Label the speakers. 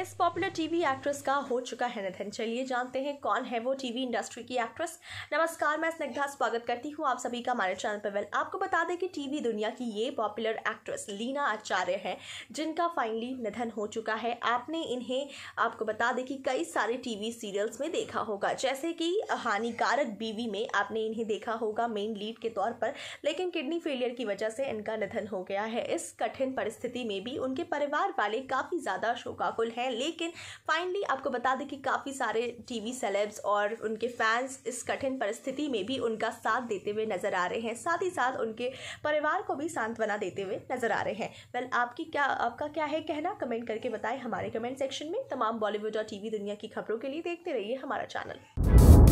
Speaker 1: इस popular TV actress का हो चुका है निधन चलिए जानते हैं कौन है वो टीवी इंडस्ट्री की एक्ट्रेस नमस्कार मैं स्निग्धा स्वागत करती हूँ आप सभी का हमारे चैनल पर वेल आपको बता दें कि टीवी दुनिया की ये पॉपुलर एक्ट्रेस लीना आचार्य है जिनका फाइनली निधन हो चुका है आपने इन्हें आपको बता दें कि कई सारे टी सीरियल्स में देखा होगा जैसे कि हानिकारक बीवी में आपने इन्हें देखा होगा मेन लीड के तौर पर लेकिन किडनी फेलियर की वजह से इनका निधन हो गया है इस कठिन परिस्थिति में भी उनके परिवार वाले काफ़ी ज़्यादा शोकाकुल हैं हैं लेकिन फाइनली आपको बता दें कि काफ़ी सारे टीवी सेलेब्स और उनके फैंस इस कठिन परिस्थिति में भी उनका साथ देते हुए नज़र आ रहे हैं साथ ही साथ उनके परिवार को भी सांत्वना देते हुए नज़र आ रहे हैं वेल आपकी क्या आपका क्या है कहना कमेंट करके बताएं हमारे कमेंट सेक्शन में तमाम बॉलीवुड और टीवी दुनिया की खबरों के लिए देखते रहिए हमारा चैनल